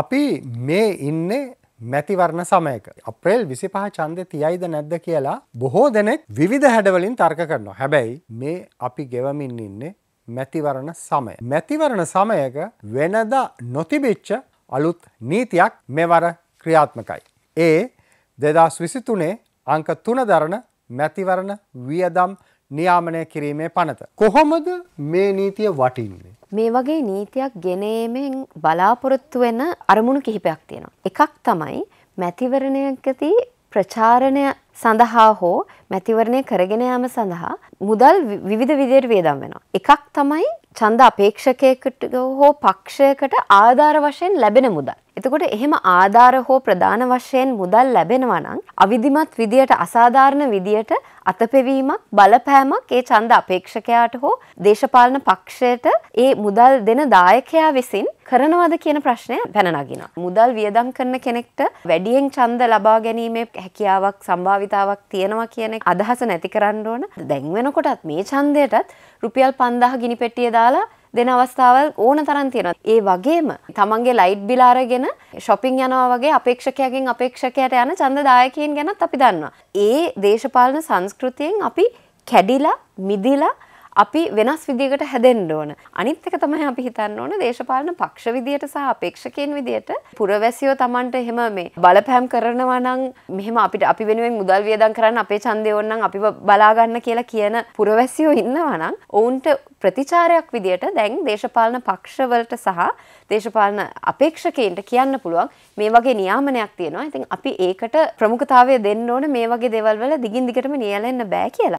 අපි මේ ඉන්නේ මැතිවරණ සමයක. අප්‍රේල් විසි පහ චන්දය තියයිද නැද්ද කියලා බොහෝ දෙනෙක් විධ හැඩවලින් තර්ක කරනවා. හැබැයි මේ අපි ගෙවමින් ඉන්නේ මැතිවරණ සමය. මැතිවරණ සමයක වෙනද නොතිබිච්ච අලුත් නීතියක් මෙවර ක්‍රියාත්මකයි. ඒ දෙදස් විසිතුනේ අංක තුන දරණ මැතිවරණ වියදම් නියාමනය කිරීමේ පනත. කොහොමද මේ නීතිය වටින්නේ. මේ වගේ නීතියක් ගෙනීමෙන් බලාපොරොත්තු වෙන අරමුණු කිහිපයක් තියෙනවා. එකක් තමයි මැතිවරණයකදී ප්‍රචාරණය සඳහා හෝ මැතිවරණය කරගෙන යාම සඳහා මුදල් විවිධ විදියට වේදම් වෙනවා. එකක් තමයි ඡන්ද අපේක්ෂකයෙකුට හෝ පක්ෂයකට ආධාර වශයෙන් ලැබෙන මුදල්. එතකොට එහෙම ආධාර හෝ ප්‍රධාන වශයෙන් මුදල් ලැබෙනවා නම් අවිධිමත් විදියට අසාධාරණ විදියට අතපෙවීමක් බලපෑමක් ඒ ඡන්ද අපේක්ෂකයාට හෝ දේශපාලන පක්ෂයට ඒ මුදල් දෙන දායකයා විසින් කරනවද කියන ප්‍රශ්නය පැන නගිනවා. මුදල් වියදම් කරන කෙනෙක්ට වැඩියෙන් ඡන්ද ලබා ගැනීමේ හැකියාවක් සම්භාවිතාවක් තියෙනවා කියන අදහස නැති කරන්න ඕන. දැන් වෙනකොටත් මේ ඡන්දයටත් රුපියල් 5000 ගිනි පෙට්ටිය දාලා දෙන අවස්ථාවල් ඕන තරම් තියෙනවා. ඒ වගේම තමන්ගේ ලයිට් බිල අරගෙන shopping යනවා වගේ අපේක්ෂකයාගෙන් අපේක්ෂකයාට යන ඡන්දදායකයින් ගැනත් අපි දන්නවා. ඒ දේශපාලන සංස්කෘතියෙන් අපි කැඩිලා මිදිලා අපි වෙනස් විදිහකට හැදෙන්න ඕන. අනිත් එක තමයි අපි හිතන්න ඕන දේශපාලන පක්ෂ විදියට සහ අපේක්ෂකයන් විදියට පුරවැසියෝ Tamanට එහෙම මේ බලපෑම් කරනවා නම් මෙහෙම අපිට අපි වෙනුවෙන් මුදල් වියදම් කරන්න අපේ ඡන්දය ඕනනම් අපි බලා ගන්න කියලා කියන පුරවැසියෝ ඉන්නවා නම් ඔවුන්ට ප්‍රතිචාරයක් විදියට දැන් දේශපාලන පක්ෂවලට සහ දේශපාලන අපේක්ෂකයන්ට කියන්න පුළුවන් මේ වගේ නියාමනයක් තියෙනවා. ඉතින් අපි ඒකට ප්‍රමුඛතාවය දෙන්න ඕන මේ වගේ දේවල් වල දිගින් දිගටම නියැලෙන්න බෑ කියලා.